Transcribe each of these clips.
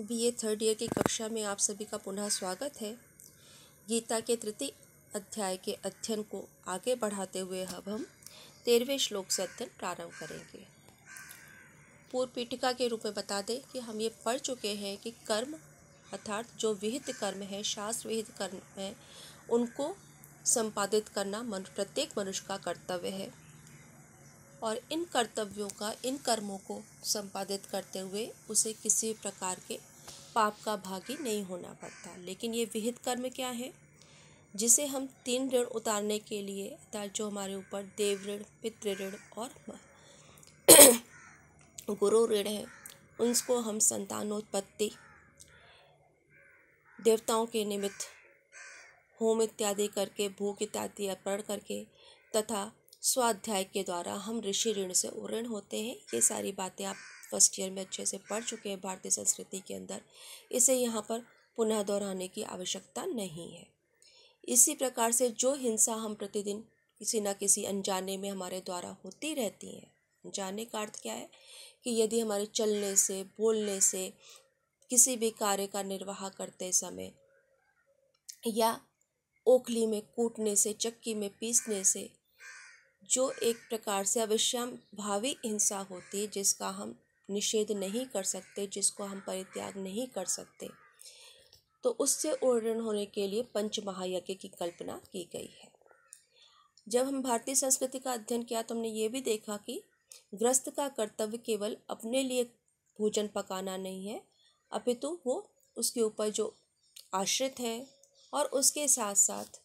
B ए third year की कक्षा में आप सभी का पुनः स्वागत है गीता के तृतीय अध्याय के अध्ययन को आगे बढ़ाते हुए अब हम तेरहवें श्लोक से अध्ययन प्रारंभ करेंगे पूर्व पीठिका के रूप में बता दें कि हम ये पढ़ चुके हैं कि कर्म अर्थात जो विहित कर्म है शास्त्र विहित कर्म है उनको संपादित करना मन प्रत्येक मनुष्य का कर्तव्य है और इन कर्तव्यों का इन कर्मों को संपादित करते हुए उसे किसी प्रकार के पाप का भागी नहीं होना पड़ता लेकिन ये विहित कर्म क्या है जिसे हम तीन ऋण उतारने के लिए अर्थात जो हमारे ऊपर देव ऋण पितृ ऋण और गुरु ऋण है उनको हम संतानोत्पत्ति देवताओं के निमित्त होम इत्यादि करके भोग इत्यादि अर्पण करके तथा स्वाध्याय के द्वारा हम ऋषि ऋण से उऋण होते हैं ये सारी बातें आप फर्स्ट ईयर में अच्छे से पढ़ चुके हैं भारतीय संस्कृति के अंदर इसे यहाँ पर पुनः दोहराने की आवश्यकता नहीं है इसी प्रकार से जो हिंसा हम प्रतिदिन किसी न किसी अनजाने में हमारे द्वारा होती रहती हैं अनजाने का अर्थ क्या है कि यदि हमारे चलने से बोलने से किसी भी कार्य का निर्वाह करते समय या ओखली में कूटने से चक्की में पीसने से जो एक प्रकार से अवश्यम भावी हिंसा होती है जिसका हम निषेध नहीं कर सकते जिसको हम परित्याग नहीं कर सकते तो उससे उड़न होने के लिए पंच महायज्ञ की कल्पना की गई है जब हम भारतीय संस्कृति का अध्ययन किया तो हमने ये भी देखा कि ग्रस्त का कर्तव्य केवल अपने लिए भोजन पकाना नहीं है अपितु वो उसके ऊपर जो आश्रित है और उसके साथ साथ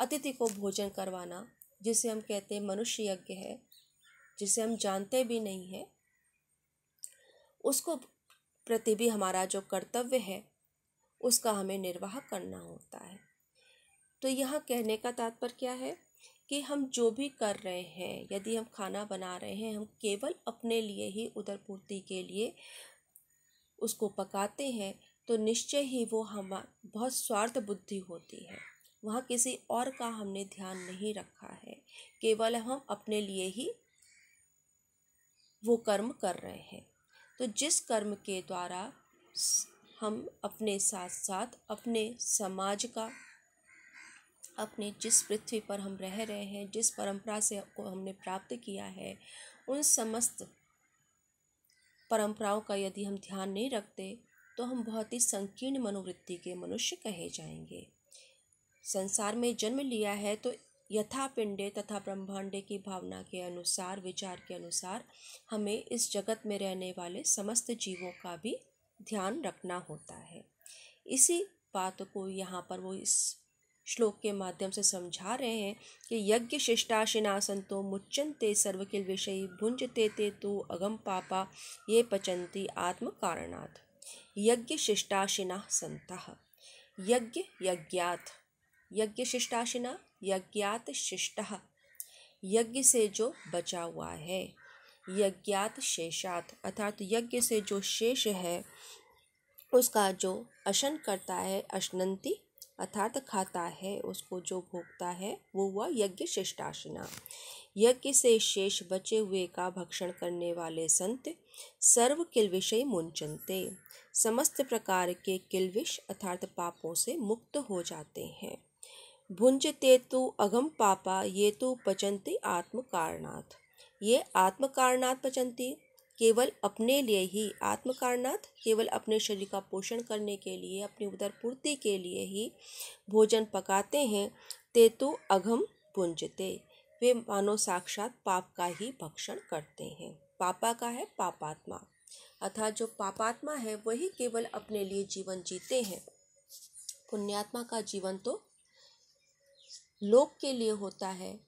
अतिथि को भोजन करवाना जिसे हम कहते हैं मनुष्य यज्ञ है जिसे हम जानते भी नहीं हैं उसको प्रति भी हमारा जो कर्तव्य है उसका हमें निर्वाह करना होता है तो यहाँ कहने का तात्पर्य क्या है कि हम जो भी कर रहे हैं यदि हम खाना बना रहे हैं हम केवल अपने लिए ही उधर पूर्ति के लिए उसको पकाते हैं तो निश्चय ही वो हम बहुत स्वार्थ बुद्धि होती है वहाँ किसी और का हमने ध्यान नहीं रखा है केवल हम अपने लिए ही वो कर्म कर रहे हैं तो जिस कर्म के द्वारा हम अपने साथ साथ अपने समाज का अपने जिस पृथ्वी पर हम रह रहे हैं जिस परंपरा से को हमने प्राप्त किया है उन समस्त परंपराओं का यदि हम ध्यान नहीं रखते तो हम बहुत ही संकीर्ण मनोवृत्ति के मनुष्य कहे जाएंगे संसार में जन्म लिया है तो यथा पिंडे तथा ब्रह्मांडे की भावना के अनुसार विचार के अनुसार हमें इस जगत में रहने वाले समस्त जीवों का भी ध्यान रखना होता है इसी बात को यहाँ पर वो इस श्लोक के माध्यम से समझा रहे हैं कि यज्ञ शिष्टाशिना संतो मुच्चनते सर्वकिल विषयी भुंजते ते तो अगम पापा ये पचंती आत्म कारणात् यज्ञ शिष्टाशिना संत यज्ञ यज्ञात यज्ञशिष्टाशिना यज्ञात शिष्ट यज्ञ से जो बचा हुआ है यज्ञात शेषात अर्थात यज्ञ से जो शेष है उसका जो अशन करता है अशनंती अर्थात खाता है उसको जो भोगता है वो हुआ यज्ञ शिष्टाशिना यज्ञ से शेष बचे हुए का भक्षण करने वाले संत सर्व किलविषय मुंचनते समस्त प्रकार के किलविश अर्थात पापों से मुक्त हो जाते हैं भुंजते तो अघम पापा ये तो पचंती आत्मकारणाथ ये आत्मकारणाथ पचंती केवल अपने लिए ही आत्मकारणाथ केवल अपने शरीर का पोषण करने के लिए अपनी उदर पूर्ति के लिए ही भोजन पकाते हैं ते तो अघम भुंजते वे मानो साक्षात पाप का ही भक्षण करते हैं पापा का है पापात्मा अर्थात जो पापात्मा है वही केवल अपने लिए जीवन जीते हैं पुण्यात्मा का जीवन तो लोक के लिए होता है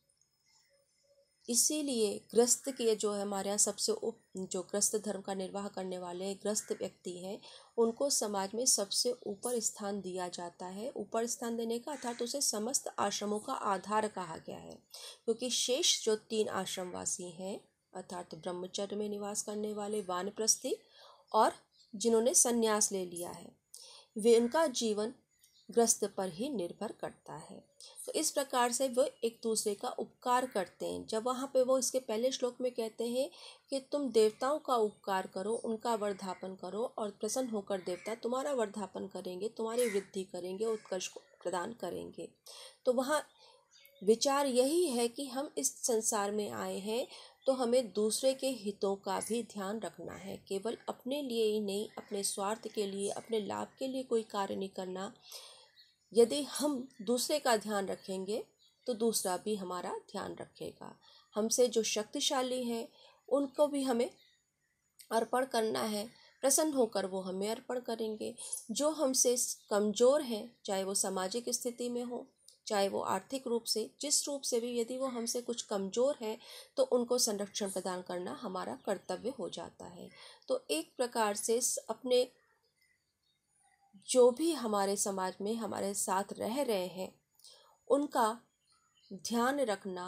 इसीलिए ग्रस्त के जो है हमारे यहाँ सबसे उप जो ग्रस्त धर्म का निर्वाह करने वाले ग्रस्त व्यक्ति हैं उनको समाज में सबसे ऊपर स्थान दिया जाता है ऊपर स्थान देने का अर्थात उसे समस्त आश्रमों का आधार कहा गया है क्योंकि शेष जो तीन आश्रमवासी हैं अर्थात ब्रह्मचर्य में निवास करने वाले वानप्रस्थी और जिन्होंने संन्यास ले लिया है वे उनका जीवन ग्रस्त पर ही निर्भर करता है तो इस प्रकार से वो एक दूसरे का उपकार करते हैं जब वहाँ पे वो इसके पहले श्लोक में कहते हैं कि तुम देवताओं का उपकार करो उनका वर्धापन करो और प्रसन्न होकर देवता तुम्हारा वर्धापन करेंगे तुम्हारी वृद्धि करेंगे उत्कर्ष को प्रदान करेंगे तो वहाँ विचार यही है कि हम इस संसार में आए हैं तो हमें दूसरे के हितों का भी ध्यान रखना है केवल अपने लिए ही नहीं अपने स्वार्थ के लिए अपने लाभ के लिए कोई कार्य नहीं करना यदि हम दूसरे का ध्यान रखेंगे तो दूसरा भी हमारा ध्यान रखेगा हमसे जो शक्तिशाली हैं उनको भी हमें अर्पण करना है प्रसन्न होकर वो हमें अर्पण करेंगे जो हमसे कमज़ोर हैं चाहे वो सामाजिक स्थिति में हो चाहे वो आर्थिक रूप से जिस रूप से भी यदि वो हमसे कुछ कमज़ोर हैं तो उनको संरक्षण प्रदान करना हमारा कर्तव्य हो जाता है तो एक प्रकार से अपने जो भी हमारे समाज में हमारे साथ रह रहे हैं उनका ध्यान रखना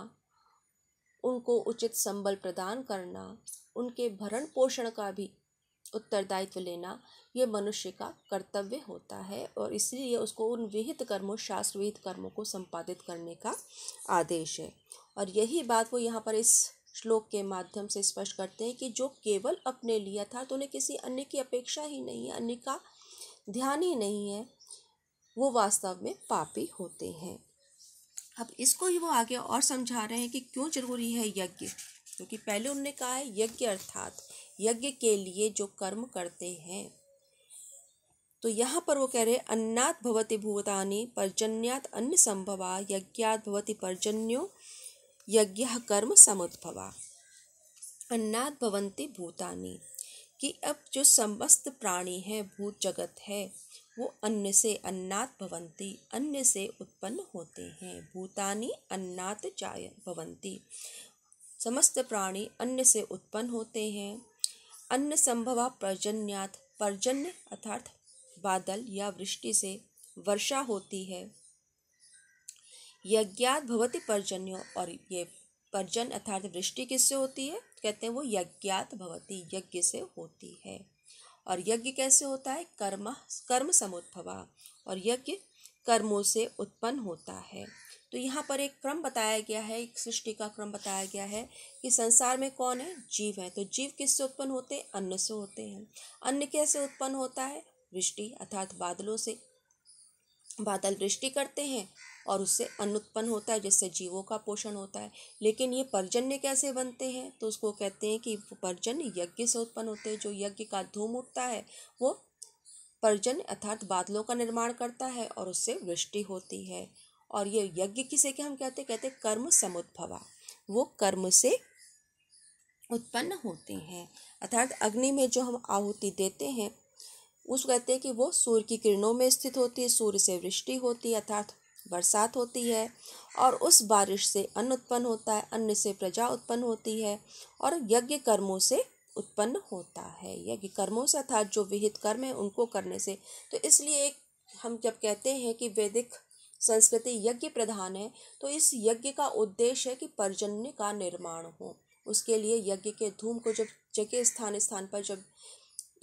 उनको उचित संबल प्रदान करना उनके भरण पोषण का भी उत्तरदायित्व लेना ये मनुष्य का कर्तव्य होता है और इसलिए उसको उन विहित कर्मों शास्त्र विहित कर्मों को संपादित करने का आदेश है और यही बात वो यहाँ पर इस श्लोक के माध्यम से स्पष्ट करते हैं कि जो केवल अपने लिया था तो उन्हें किसी अन्य की अपेक्षा ही नहीं है अन्य का ध्यान ही नहीं है वो वास्तव में पापी होते हैं अब इसको ही वो आगे और समझा रहे हैं कि क्यों जरूरी है यज्ञ क्योंकि तो पहले उन्होंने कहा है यज्ञ अर्थात यज्ञ के लिए जो कर्म करते हैं तो यहाँ पर वो कह रहे हैं अन्नात भवति भूतानि पर्जन्यात अन्य संभवा यज्ञात भवति पर्जन्यो यज्ञ कर्म समुद्भवा अन्नात भवंति भूतानि कि अब जो समस्त प्राणी है भूत जगत है वो अन्य से अन्नात भवंती अन्य से उत्पन्न होते हैं भूतानी अन्नात जाय भवंती समस्त प्राणी अन्य से उत्पन्न होते हैं अन्य संभवा पर्जन्यात पर्जन्य अर्थात बादल या वृष्टि से वर्षा होती है यज्ञात भवती पर्जन्यो और ये पर्जन अर्थात वृष्टि किससे होती है कहते हैं वो यज्ञात भवती यज्ञ से होती है और यज्ञ कैसे होता है कर्म कर्म समुद्भवा और यज्ञ कर्मों से उत्पन्न होता है तो यहाँ पर एक क्रम बताया गया है एक सृष्टि का क्रम बताया गया है कि संसार में कौन है जीव है तो जीव किससे उत्पन्न होते हैं अन्न से होते हैं अन्न कैसे उत्पन्न होता है वृष्टि अर्थात बादलों से बादल वृष्टि करते हैं और उससे अन्न उत्पन्न होता है जिससे जीवों का पोषण होता है लेकिन ये पर्जन्य कैसे बनते हैं तो उसको कहते हैं कि पर्जन्य यज्ञ से उत्पन्न होते हैं जो यज्ञ का धूम उठता है वो पर्जन्य अर्थात बादलों का निर्माण करता है और उससे वृष्टि होती है और ये यज्ञ किसे के हम कहते कहते कर्म समुद्भवा वो कर्म से उत्पन्न होते हैं अर्थात अग्नि में जो हम आहुति देते हैं उस कहते हैं कि वो सूर्य की किरणों में स्थित होती है सूर्य से वृष्टि होती है अर्थात बरसात होती है और उस बारिश से अन्न उत्पन्न होता है अन्न से प्रजा उत्पन्न होती है और यज्ञ कर्मों से उत्पन्न होता है यज्ञ कर्मों से अर्थात जो विहित कर्म है उनको करने से तो इसलिए एक हम जब कहते हैं कि वैदिक संस्कृति यज्ञ प्रधान है तो इस यज्ञ का उद्देश्य है कि पर्जन्य का निर्माण हो उसके लिए यज्ञ के धूम को जब जगह स्थान स्थान पर जब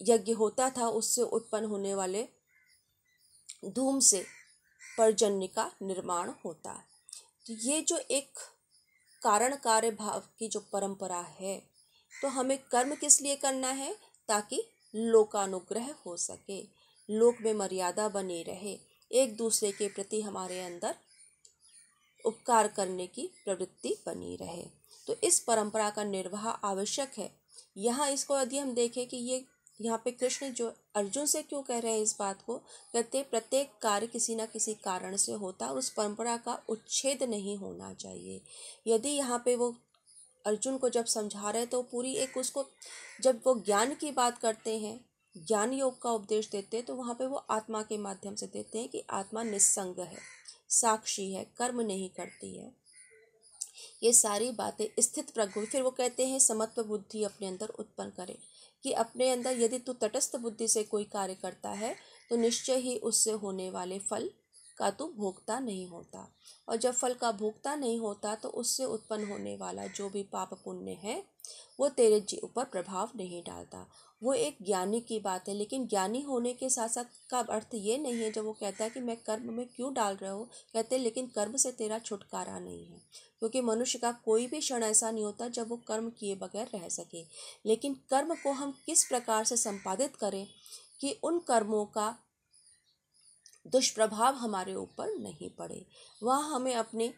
यज्ञ होता था उससे उत्पन्न होने वाले धूम से पर्जन्य का निर्माण होता है तो ये जो एक कारण कार्य भाव की जो परंपरा है तो हमें कर्म किस लिए करना है ताकि लोकानुग्रह हो सके लोक में मर्यादा बनी रहे एक दूसरे के प्रति हमारे अंदर उपकार करने की प्रवृत्ति बनी रहे तो इस परंपरा का निर्वाह आवश्यक है यहाँ इसको यदि हम देखें कि ये यहाँ पे कृष्ण जो अर्जुन से क्यों कह रहे हैं इस बात को कहते प्रत्येक कार्य किसी ना किसी कारण से होता और उस परंपरा का उच्छेद नहीं होना चाहिए यदि यहाँ पे वो अर्जुन को जब समझा रहे तो पूरी एक उसको जब वो ज्ञान की बात करते हैं ज्ञान योग का उपदेश देते हैं तो वहाँ पे वो आत्मा के माध्यम से देते हैं कि आत्मा निस्संग है साक्षी है कर्म नहीं करती है ये सारी बातें स्थित प्रगुण फिर वो कहते हैं समत्व बुद्धि अपने अंदर उत्पन्न करें कि अपने अंदर यदि तू तटस्थ बुद्धि से कोई कार्य करता है तो निश्चय ही उससे होने वाले फल का तू भोगता नहीं होता और जब फल का भोगता नहीं होता तो उससे उत्पन्न होने वाला जो भी पाप पुण्य है वो तेरे जीव पर प्रभाव नहीं डालता वो एक ज्ञानी की बात है लेकिन ज्ञानी होने के साथ साथ का अर्थ ये नहीं है जब वो कहता है कि मैं कर्म में क्यों डाल रहे हो कहते हैं लेकिन कर्म से तेरा छुटकारा नहीं है क्योंकि मनुष्य का कोई भी क्षण ऐसा नहीं होता जब वो कर्म किए बगैर रह सके लेकिन कर्म को हम किस प्रकार से संपादित करें कि उन कर्मों का दुष्प्रभाव हमारे ऊपर नहीं पड़े वह हमें अपने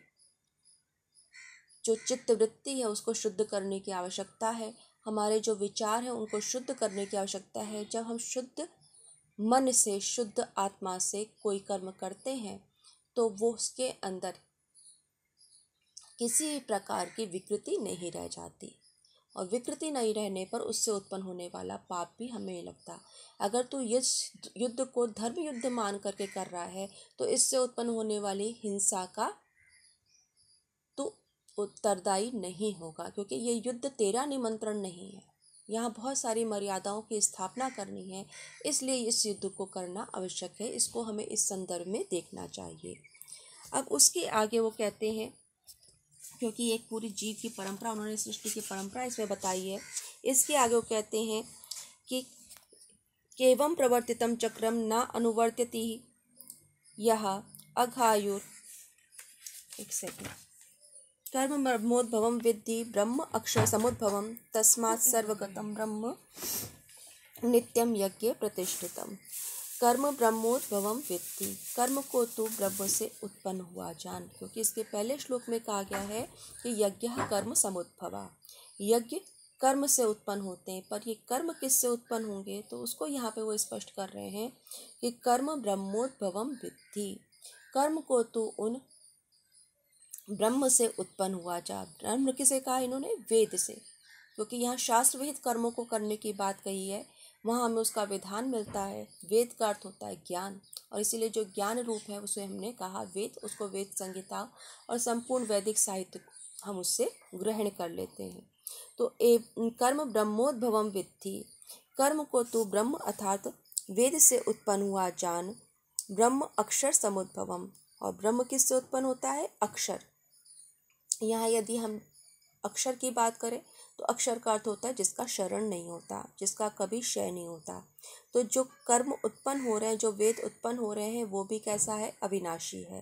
जो चित्तवृत्ति है उसको शुद्ध करने की आवश्यकता है हमारे जो विचार हैं उनको शुद्ध करने की आवश्यकता है जब हम शुद्ध मन से शुद्ध आत्मा से कोई कर्म करते हैं तो वो उसके अंदर किसी प्रकार की विकृति नहीं रह जाती और विकृति नहीं रहने पर उससे उत्पन्न होने वाला पाप भी हमें नहीं लगता अगर तू इस युद्ध को धर्म युद्ध मान करके कर रहा है तो इससे उत्पन्न होने वाली हिंसा का उत्तरदायी नहीं होगा क्योंकि ये युद्ध तेरा निमंत्रण नहीं है यहाँ बहुत सारी मर्यादाओं की स्थापना करनी है इसलिए इस युद्ध को करना आवश्यक है इसको हमें इस संदर्भ में देखना चाहिए अब उसके आगे वो कहते हैं क्योंकि एक पूरी जीव की परंपरा उन्होंने सृष्टि की परंपरा इसमें बताई है इसके आगे वो कहते हैं कि केवम प्रवर्तितम चक्रम न अनुवर्तित यह अघायुर एक सेकेंड कर्म ब्रह्मोद्भव विद्धि ब्रह्म समुद्भव तस्मात् सर्वगतम ब्रह्म नित्यम यज्ञ प्रतिष्ठितम कर्म ब्रह्मोद्भव विद्धि कर्म को तो ब्रह्म से उत्पन्न हुआ जान क्योंकि इसके पहले श्लोक में कहा गया है कि यज्ञ कर्म समुद्भवा यज्ञ कर्म से उत्पन्न होते हैं पर ये कर्म किससे उत्पन्न होंगे तो उसको यहाँ पे वो स्पष्ट कर रहे हैं कि कर्म ब्रह्मोद्भवम विद्धि कर्म को तो उन ब्रह्म से उत्पन्न हुआ जा ब्रह्म किसे कहा इन्होंने वेद से क्योंकि यहाँ शास्त्र विहित कर्मों को करने की बात कही है वहाँ हमें उसका विधान मिलता है वेद का अर्थ होता है ज्ञान और इसीलिए जो ज्ञान रूप है उसे हमने कहा वेद उसको वेद संहिता और संपूर्ण वैदिक साहित्य हम उससे ग्रहण कर लेते हैं तो ए कर्म ब्रह्मोद्भवम विद्धि कर्म को तो ब्रह्म अर्थात वेद से उत्पन्न हुआ जान ब्रह्म अक्षर समुद्भवम और ब्रह्म किससे उत्पन्न होता है अक्षर यहाँ यदि हम अक्षर की बात करें तो अक्षर का अर्थ होता है जिसका शरण नहीं होता जिसका कभी क्षय नहीं होता तो जो कर्म उत्पन्न हो रहे हैं जो वेद उत्पन्न हो रहे हैं वो भी कैसा है अविनाशी है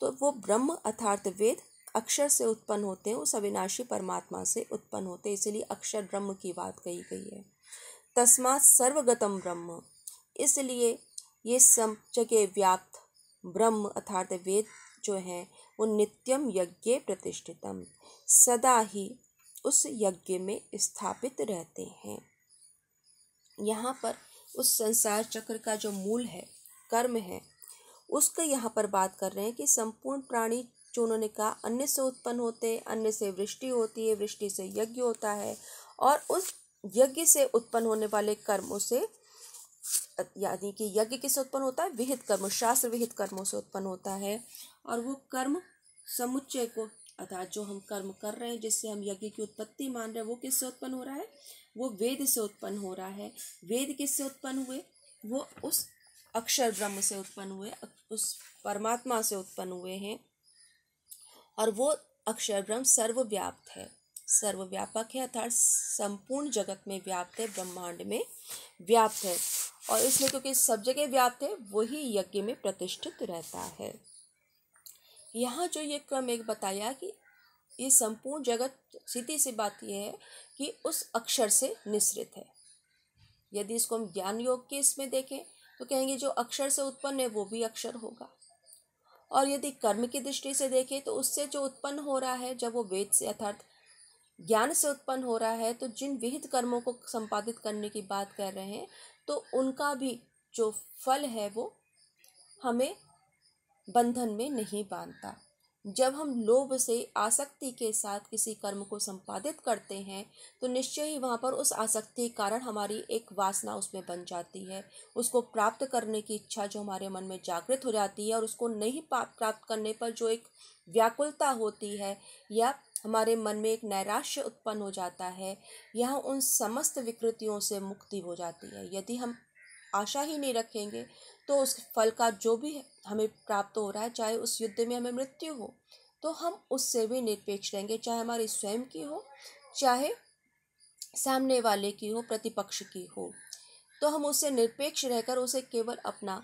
तो वो ब्रह्म अर्थार्थ वेद अक्षर से उत्पन्न होते हैं उस अविनाशी परमात्मा से उत्पन्न होते हैं इसलिए अक्षर ब्रह्म की बात कही गई है तस्मात् सर्वगतम ब्रह्म इसलिए ये सब जगह व्याप्त ब्रह्म अर्थार्थ वेद जो हैं नित्यम यज्ञ प्रतिष्ठितम सदा ही उस यज्ञ में स्थापित रहते हैं यहाँ पर उस संसार चक्र का जो मूल है कर्म है उसका यहाँ पर बात कर रहे हैं कि संपूर्ण प्राणी जो उन्होंने कहा अन्य से उत्पन्न होते अन्य से वृष्टि होती है वृष्टि से यज्ञ होता है और उस यज्ञ से उत्पन्न होने वाले कर्मों से यानी कि यज्ञ किससे उत्पन्न होता है विहित कर्म शास्त्र विहित कर्मों से उत्पन्न होता है और वो कर्म समुच्चय को अर्थात जो हम कर्म कर रहे हैं जिससे हम यज्ञ की उत्पत्ति मान रहे हैं वो किससे उत्पन्न हो रहा है वो वेद से उत्पन्न हो रहा है वेद किससे उत्पन्न हुए वो उस अक्षर ब्रह्म से उत्पन्न हुए उस परमात्मा से उत्पन्न हुए हैं और वो अक्षर ब्रह्म सर्वव्याप्त है सर्वव्यापक है अर्थात संपूर्ण जगत में व्याप्त है ब्रह्मांड में व्याप्त है और इसलिए क्योंकि सब जगह व्याप्त है वही यज्ञ में प्रतिष्ठित रहता है यहाँ जो ये क्रम एक बताया कि ये संपूर्ण जगत सीधी सी बात यह है कि उस अक्षर से निश्रित है यदि इसको हम ज्ञान योग के इसमें देखें तो कहेंगे जो अक्षर से उत्पन्न है वो भी अक्षर होगा और यदि कर्म की दृष्टि से देखें तो उससे जो उत्पन्न हो रहा है जब वो वेद से अर्थात ज्ञान से उत्पन्न हो रहा है तो जिन विहित कर्मों को संपादित करने की बात कर रहे हैं तो उनका भी जो फल है वो हमें बंधन में नहीं बांधता जब हम लोभ से आसक्ति के साथ किसी कर्म को संपादित करते हैं तो निश्चय ही वहाँ पर उस आसक्ति के कारण हमारी एक वासना उसमें बन जाती है उसको प्राप्त करने की इच्छा जो हमारे मन में जागृत हो जाती है और उसको नहीं प्राप्त करने पर जो एक व्याकुलता होती है या हमारे मन में एक नैराश्य उत्पन्न हो जाता है यह उन समस्त विकृतियों से मुक्ति हो जाती है यदि हम आशा ही नहीं रखेंगे तो उस फल का जो भी हमें प्राप्त हो रहा है चाहे उस युद्ध में हमें मृत्यु हो तो हम उससे भी निरपेक्ष रहेंगे चाहे हमारी स्वयं की हो चाहे सामने वाले की हो प्रतिपक्ष की हो तो हम उससे निरपेक्ष रहकर उसे केवल अपना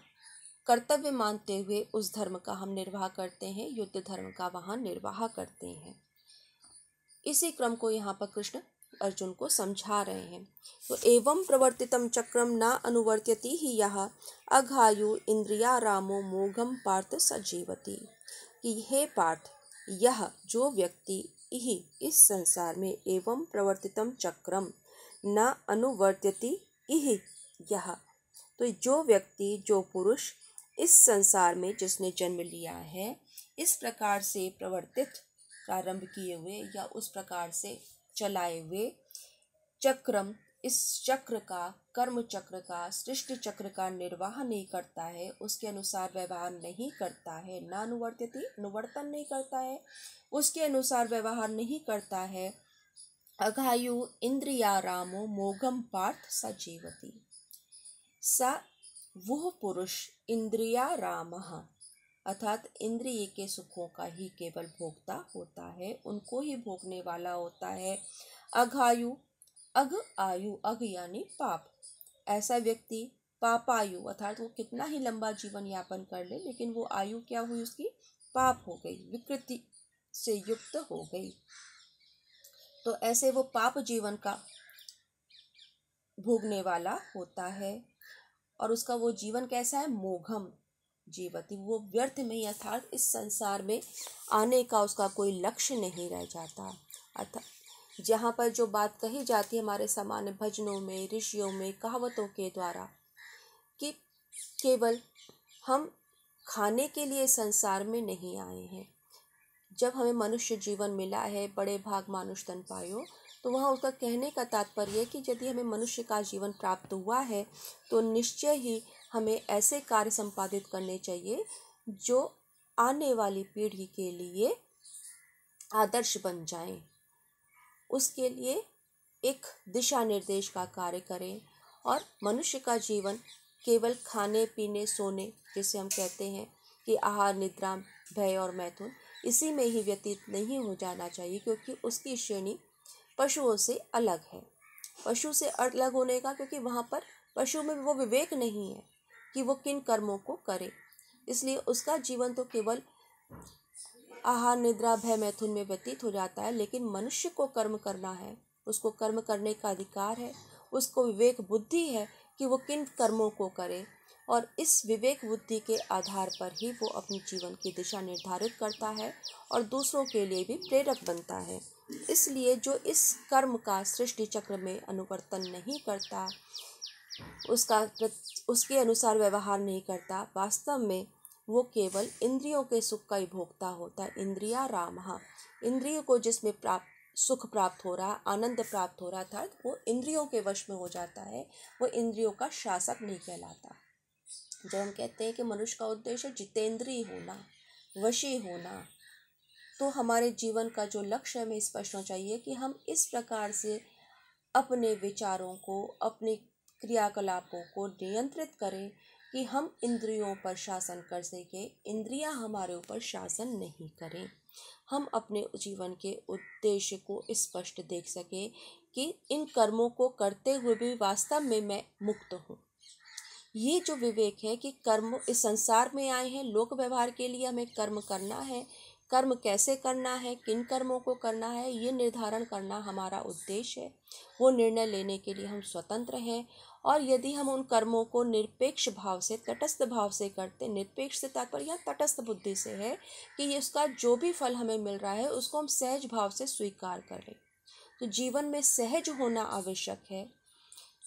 कर्तव्य मानते हुए उस धर्म का हम निर्वाह करते हैं युद्ध धर्म का वहाँ निर्वाह करते हैं इसी क्रम को यहाँ पर कृष्ण अर्जुन को समझा रहे हैं तो एवं प्रवर्तितम चक्रम न अनुवर्त्यति ही यह अघायु इंद्रिया रामो मोघम पार्थ सजीवती कि हे पार्थ यह जो व्यक्ति ही इस संसार में एवं प्रवर्तितम चक्रम न अनुवर्त्यति इह यह तो जो व्यक्ति जो पुरुष इस संसार में जिसने जन्म लिया है इस प्रकार से प्रवर्तित प्रारंभ किए हुए या उस प्रकार से चलाए हुए चक्रम इस चक्र का कर्म चक्र का सृष्टि चक्र का निर्वाह नहीं करता है उसके अनुसार व्यवहार नहीं करता है ना अनुवर्तिति अनुवर्तन नहीं करता है उसके अनुसार व्यवहार नहीं करता है अघायु इंद्रिया रामो मोघम पार्थ सजीवती स वह पुरुष इंद्रिया राम अर्थात इंद्रिय के सुखों का ही केवल भोगता होता है उनको ही भोगने वाला होता है अघायु अघ आयु अघ यानी पाप ऐसा व्यक्ति पापायु अर्थात वो कितना ही लंबा जीवन यापन कर ले लेकिन वो आयु क्या हुई उसकी पाप हो गई विकृति से युक्त हो गई तो ऐसे वो पाप जीवन का भोगने वाला होता है और उसका वो जीवन कैसा है मोघम जीवती वो व्यर्थ में अर्थात इस संसार में आने का उसका कोई लक्ष्य नहीं रह जाता अर्थात जहाँ पर जो बात कही जाती है हमारे सामान्य भजनों में ऋषियों में कहावतों के द्वारा कि केवल हम खाने के लिए संसार में नहीं आए हैं जब हमें मनुष्य जीवन मिला है बड़े भाग मानुष तन पायो तो वहाँ उसका कहने का तात्पर्य है कि यदि हमें मनुष्य का जीवन प्राप्त हुआ है तो निश्चय ही हमें ऐसे कार्य संपादित करने चाहिए जो आने वाली पीढ़ी के लिए आदर्श बन जाएं। उसके लिए एक दिशा निर्देश का कार्य करें और मनुष्य का जीवन केवल खाने पीने सोने जिसे हम कहते हैं कि आहार निद्रा भय और मैथुन इसी में ही व्यतीत नहीं हो जाना चाहिए क्योंकि उसकी श्रेणी पशुओं से अलग है पशु से अलग होने का क्योंकि वहाँ पर पशु में वो विवेक नहीं है कि वो किन कर्मों को करे इसलिए उसका जीवन तो केवल आहार निद्रा भय मैथुन में व्यतीत हो जाता है लेकिन मनुष्य को कर्म करना है उसको कर्म करने का अधिकार है उसको विवेक बुद्धि है कि वो किन कर्मों को करे और इस विवेक बुद्धि के आधार पर ही वो अपने जीवन की दिशा निर्धारित करता है और दूसरों के लिए भी प्रेरक बनता है इसलिए जो इस कर्म का सृष्टि चक्र में अनुवर्तन नहीं करता उसका उसके अनुसार व्यवहार नहीं करता वास्तव में वो केवल इंद्रियों के सुख का ही भोगता होता है इंद्रिया रामहा इंद्रिय को जिसमें प्राप्त सुख प्राप्त हो रहा आनंद प्राप्त हो रहा था वो इंद्रियों के वश में हो जाता है वो इंद्रियों का शासक नहीं कहलाता जब हम कहते हैं कि मनुष्य का उद्देश्य जितेंद्रीय होना वशी होना तो हमारे जीवन का जो लक्ष्य है हमें स्पष्ट होना चाहिए कि हम इस प्रकार से अपने विचारों को अपनी क्रियाकलापों को नियंत्रित करें कि हम इंद्रियों पर शासन कर सकें इंद्रियां हमारे ऊपर शासन नहीं करें हम अपने जीवन के उद्देश्य को स्पष्ट देख सकें कि इन कर्मों को करते हुए भी वास्तव में मैं मुक्त हूँ ये जो विवेक है कि कर्म इस संसार में आए हैं लोक व्यवहार के लिए हमें कर्म करना है कर्म कैसे करना है किन कर्मों को करना है ये निर्धारण करना हमारा उद्देश्य है वो निर्णय लेने के लिए हम स्वतंत्र हैं और यदि हम उन कर्मों को निरपेक्ष भाव से तटस्थ भाव से करते निरपेक्ष से तात्पर्य या तटस्थ बुद्धि से है कि ये उसका जो भी फल हमें मिल रहा है उसको हम सहज भाव से स्वीकार करें तो जीवन में सहज होना आवश्यक है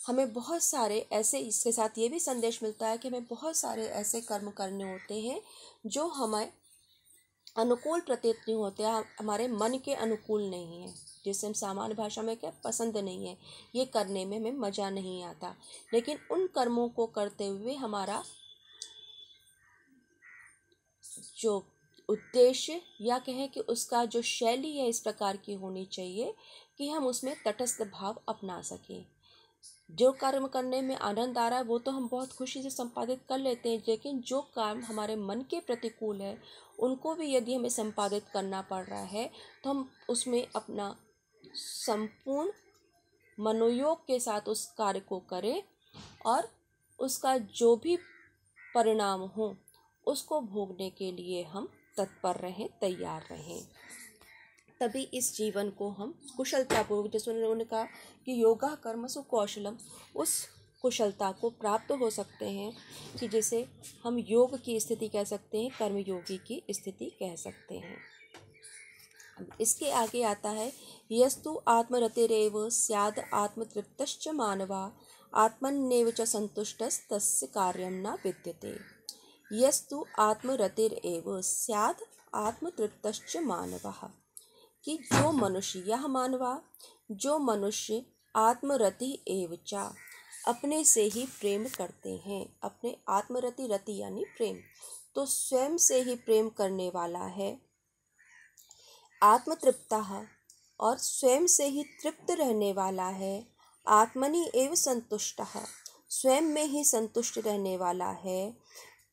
हमें बहुत सारे ऐसे इसके साथ ये भी संदेश मिलता है कि हमें बहुत सारे ऐसे कर्म करने होते हैं जो हमें अनुकूल प्रतीत नहीं होते हमारे मन के अनुकूल नहीं हैं जिसे हम सामान्य भाषा में क्या पसंद नहीं है ये करने में हमें मज़ा नहीं आता लेकिन उन कर्मों को करते हुए हमारा जो उद्देश्य या कहें कि उसका जो शैली है इस प्रकार की होनी चाहिए कि हम उसमें तटस्थ भाव अपना सकें जो कर्म करने में आनंद आ रहा है वो तो हम बहुत खुशी से संपादित कर लेते हैं लेकिन जो काम हमारे मन के प्रतिकूल है उनको भी यदि हमें संपादित करना पड़ रहा है तो हम उसमें अपना संपूर्ण मनोयोग के साथ उस कार्य को करें और उसका जो भी परिणाम हो उसको भोगने के लिए हम तत्पर रहें तैयार रहें तभी इस जीवन को हम कुशलतापूर्वक जैसे उन्होंने कहा कि योगा कर्म सुकौशलम उस कुशलता को प्राप्त हो सकते हैं कि जिसे हम योग की स्थिति कह सकते हैं कर्मयोगी की स्थिति कह सकते हैं इसके आगे आता है यस्तु आत्मरतिरव सियाद आत्मतृप्तश्च मानवा आत्मनिव च संतुष्टस्तस्य कार्यम न विद्यते यस्तु आत्मरतिरव सियाद आत्मतृप्तश्च मानवा कि जो मनुष्य यह मानवा जो मनुष्य आत्मरति एवचा अपने से ही प्रेम करते हैं अपने आत्मरति रति यानी प्रेम तो स्वयं से ही प्रेम करने वाला है आत्मतृप्ता और स्वयं से ही तृप्त रहने वाला है आत्मनि एव संतुष्ट स्वयं में ही संतुष्ट रहने वाला है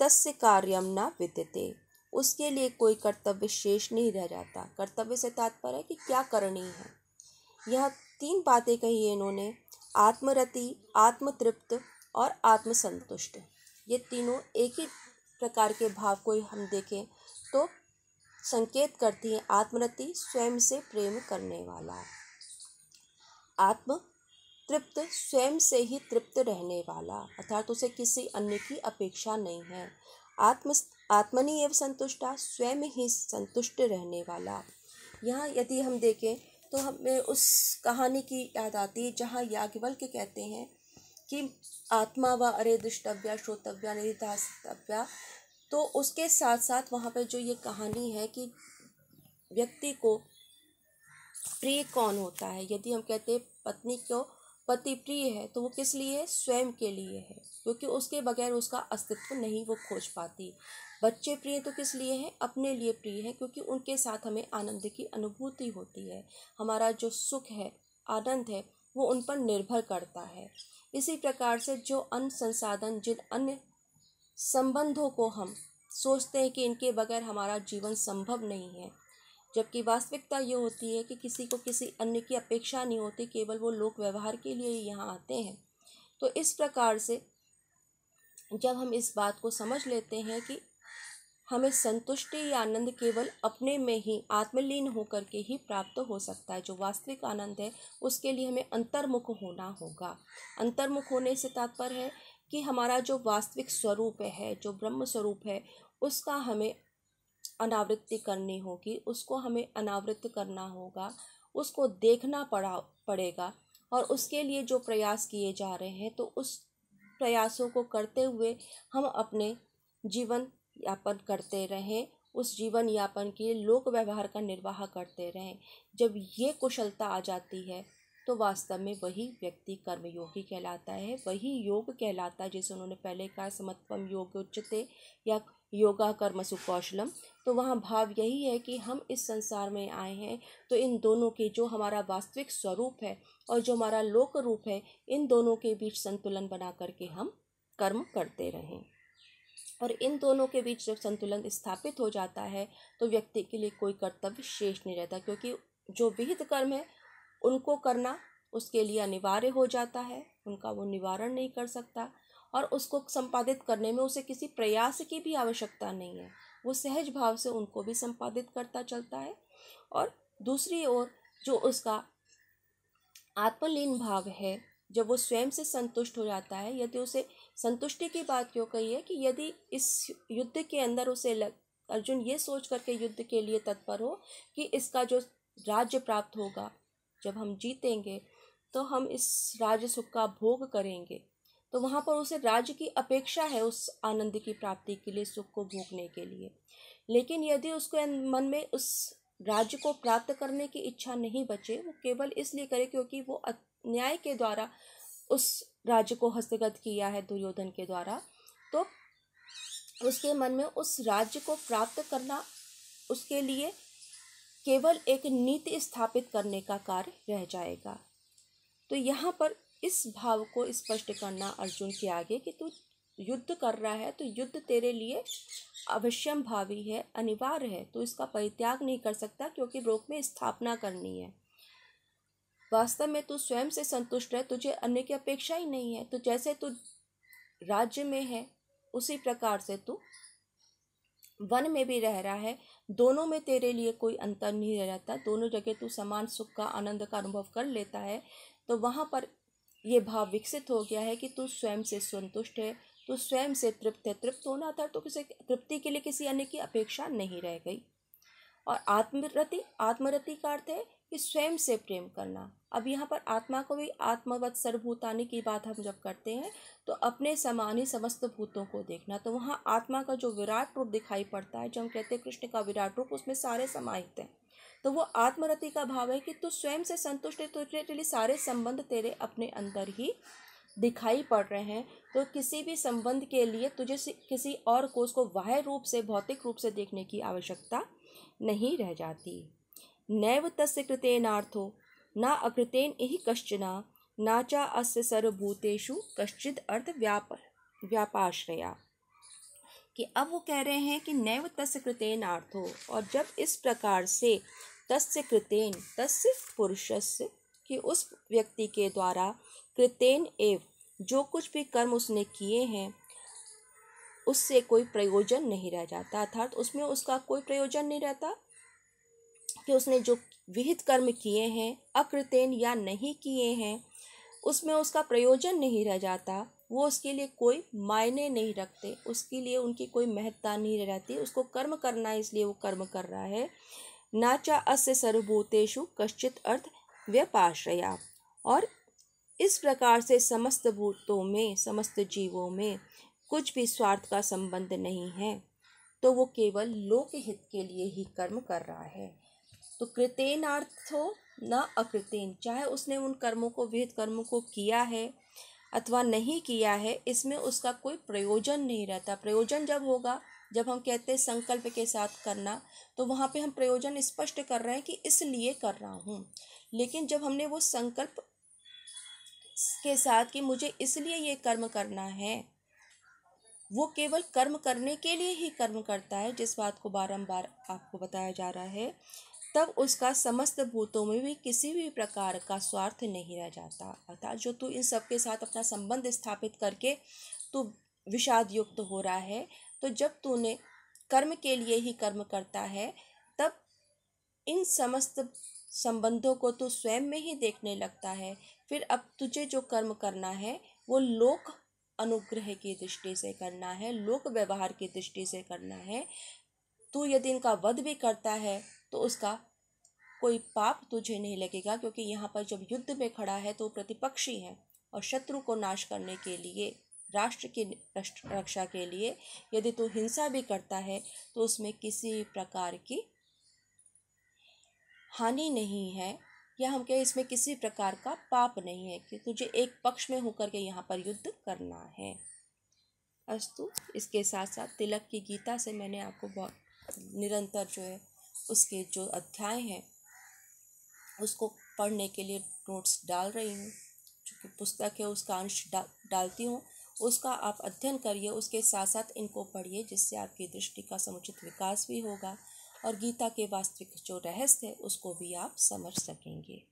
तस्य कार्यम न विद्यते उसके लिए कोई कर्तव्य शेष नहीं रह जाता कर्तव्य से तात्पर्य है कि क्या करनी है यह तीन बातें कही है इन्होंने आत्मरति आत्मतृप्त और आत्मसंतुष्ट ये तीनों एक ही प्रकार के भाव को हम देखें तो संकेत करती है आत्मरति स्वयं से प्रेम करने वाला आत्म तृप्त स्वयं से ही तृप्त रहने वाला अर्थात उसे किसी अन्य की अपेक्षा नहीं है आत्म आत्मनि एवं संतुष्टा स्वयं ही संतुष्ट रहने वाला यहाँ यदि हम देखें तो हमें उस कहानी की याद आती है जहाँ याज्ञवल के कहते हैं कि आत्मा व अरे दृष्टव्या श्रोतव्या निधितास्तव्या तो उसके साथ साथ वहाँ पर जो ये कहानी है कि व्यक्ति को प्रिय कौन होता है यदि हम कहते हैं पत्नी को पति प्रिय है तो वो किस लिए है स्वयं के लिए है क्योंकि उसके बगैर उसका अस्तित्व नहीं वो खोज पाती बच्चे प्रिय तो किस लिए हैं अपने लिए प्रिय हैं क्योंकि उनके साथ हमें आनंद की अनुभूति होती है हमारा जो सुख है आनंद है वो उन पर निर्भर करता है इसी प्रकार से जो अन्य संसाधन जिन अन्य संबंधों को हम सोचते हैं कि इनके बगैर हमारा जीवन संभव नहीं है जबकि वास्तविकता ये होती है कि किसी को किसी अन्य की अपेक्षा नहीं होती केवल वो लोक व्यवहार के लिए ही यहाँ आते हैं तो इस प्रकार से जब हम इस बात को समझ लेते हैं कि हमें संतुष्टि या आनंद केवल अपने में ही आत्मलीन होकर के ही प्राप्त हो सकता है जो वास्तविक आनंद है उसके लिए हमें अंतर्मुख होना होगा अंतर्मुख होने से तात्पर्य है कि हमारा जो वास्तविक स्वरूप है जो ब्रह्म स्वरूप है उसका हमें अनावृत्ति करनी होगी उसको हमें अनावृत्त करना होगा उसको देखना पड़ा पड़ेगा और उसके लिए जो प्रयास किए जा रहे हैं तो उस प्रयासों को करते हुए हम अपने जीवन यापन करते रहें उस जीवन यापन के लोक व्यवहार का निर्वाह करते रहें जब ये कुशलता आ जाती है तो वास्तव में वही व्यक्ति कर्मयोगी कहलाता है वही योग कहलाता है जैसे उन्होंने पहले कहा समत्वम योग उच्चते या योगा कर्म सुकौशलम तो वहाँ भाव यही है कि हम इस संसार में आए हैं तो इन दोनों के जो हमारा वास्तविक स्वरूप है और जो हमारा लोक रूप है इन दोनों के बीच संतुलन बना करके हम कर्म करते रहें और इन दोनों के बीच जब संतुलन स्थापित हो जाता है तो व्यक्ति के लिए कोई कर्तव्य शेष नहीं रहता क्योंकि जो विहित कर्म है उनको करना उसके लिए अनिवार्य हो जाता है उनका वो निवारण नहीं कर सकता और उसको संपादित करने में उसे किसी प्रयास की भी आवश्यकता नहीं है वो सहज भाव से उनको भी संपादित करता चलता है और दूसरी ओर जो उसका आत्मलीन भाव है जब वो स्वयं से संतुष्ट हो जाता है यदि उसे संतुष्टि की बात क्यों कही है कि यदि इस युद्ध के अंदर उसे लग अर्जुन ये सोच करके युद्ध के लिए तत्पर हो कि इसका जो राज्य प्राप्त होगा जब हम जीतेंगे तो हम इस राज्य सुख का भोग करेंगे तो वहाँ पर उसे राज्य की अपेक्षा है उस आनंद की प्राप्ति के लिए सुख को भोगने के लिए लेकिन यदि उसको मन में उस राज्य को प्राप्त करने की इच्छा नहीं बचे वो केवल इसलिए करे क्योंकि वो अन्याय के द्वारा उस राज्य को हस्तगत किया है दुर्योधन के द्वारा तो उसके मन में उस राज्य को प्राप्त करना उसके लिए केवल एक नीति स्थापित करने का कार्य रह जाएगा तो यहाँ पर इस भाव को स्पष्ट करना अर्जुन के आगे कि तू युद्ध कर रहा है तो युद्ध तेरे लिए अवश्यम भावी है अनिवार्य है तो इसका परित्याग नहीं कर सकता क्योंकि रोग में स्थापना करनी है वास्तव में तू स्वयं से संतुष्ट है तुझे अन्य की अपेक्षा ही नहीं है तो जैसे तू राज्य में है उसी प्रकार से तू वन में भी रह रहा है दोनों में तेरे लिए कोई अंतर नहीं रह जाता दोनों जगह तू समान सुख का आनंद का अनुभव कर लेता है तो वहाँ पर ये भाव विकसित हो गया है कि तू स्वयं से संतुष्ट है तू स्वयं से तृप्त है तृप्त होना था तो किसी तृप्ति के लिए किसी अन्य की अपेक्षा नहीं रह गई और आत्मरति आत्मरति का अर्थ है कि स्वयं से प्रेम करना अब यहाँ पर आत्मा को भी आत्मवत सर्वभूतानी की बात हम जब करते हैं तो अपने समान ही समस्त भूतों को देखना तो वहाँ आत्मा का जो विराट रूप दिखाई पड़ता है जो हम कहते हैं कृष्ण का विराट रूप उसमें सारे समाहित हैं तो वो आत्मरति का भाव है कि तू स्वयं से संतुष्ट है तो तेरे लिए सारे संबंध तेरे अपने अंदर ही दिखाई पड़ रहे हैं तो किसी भी संबंध के लिए तुझे किसी और को उसको बाह्य रूप से भौतिक रूप से देखने की आवश्यकता नहीं रह जाती नैव तस्य कृतेनार्थो न अकृतेन यही कश्चना न चा अस्य सर्वभूतेषु कश्चित अर्थ व्याप व्यापाश्रया कि अब वो कह रहे हैं कि नैव तस्य कृतेन अर्थो और जब इस प्रकार से तस्य कृतेन तस्य पुरुषस्य कि उस व्यक्ति के द्वारा कृतेन एव जो कुछ भी कर्म उसने किए हैं उससे कोई प्रयोजन नहीं रह जाता अर्थात उसमें उसका कोई प्रयोजन नहीं रहता कि उसने जो विहित कर्म किए हैं अकृतेन या नहीं किए हैं उसमें उसका प्रयोजन नहीं रह जाता वो उसके लिए कोई मायने नहीं रखते उसके लिए उनकी कोई महत्ता नहीं रहती उसको कर्म करना है इसलिए वो कर्म कर रहा है नाचा अस्य सर्वभूतेषु कश्चित अर्थ व्यपाश्रया और इस प्रकार से समस्त भूतों में समस्त जीवों में कुछ भी स्वार्थ का संबंध नहीं है तो वो केवल लोक हित के लिए ही कर्म कर रहा है तो कृतेन अर्थ हो न अकृतेन चाहे उसने उन कर्मों को वेद कर्मों को किया है अथवा नहीं किया है इसमें उसका कोई प्रयोजन नहीं रहता प्रयोजन जब होगा जब हम कहते हैं संकल्प के साथ करना तो वहाँ पे हम प्रयोजन स्पष्ट कर रहे हैं कि इसलिए कर रहा हूँ लेकिन जब हमने वो संकल्प के साथ कि मुझे इसलिए ये कर्म करना है वो केवल कर्म करने के लिए ही कर्म करता है जिस बात को बारंबार आपको बताया जा रहा है तब उसका समस्त भूतों में भी किसी भी प्रकार का स्वार्थ नहीं रह जाता अर्थात जो तू इन सब के साथ अपना संबंध स्थापित करके तू विषाद युक्त हो रहा है तो जब तूने कर्म के लिए ही कर्म करता है तब इन समस्त संबंधों को तू स्वयं में ही देखने लगता है फिर अब तुझे जो कर्म करना है वो लोक अनुग्रह की दृष्टि से करना है लोक व्यवहार की दृष्टि से करना है तू यदि इनका वध भी करता है तो उसका कोई पाप तुझे नहीं लगेगा क्योंकि यहाँ पर जब युद्ध में खड़ा है तो प्रतिपक्षी है और शत्रु को नाश करने के लिए राष्ट्र की रक्षा के लिए यदि तू हिंसा भी करता है तो उसमें किसी प्रकार की हानि नहीं है या हम कहें इसमें किसी प्रकार का पाप नहीं है कि तुझे एक पक्ष में होकर के यहाँ पर युद्ध करना है अस्तु इसके साथ साथ तिलक की गीता से मैंने आपको बहुत निरंतर जो है उसके जो अध्याय हैं उसको पढ़ने के लिए नोट्स डाल रही हूँ चूँकि पुस्तक है उसका अंश डा, डालती हूँ उसका आप अध्ययन करिए उसके साथ साथ इनको पढ़िए जिससे आपकी दृष्टि का समुचित विकास भी होगा और गीता के वास्तविक जो रहस्य है उसको भी आप समझ सकेंगे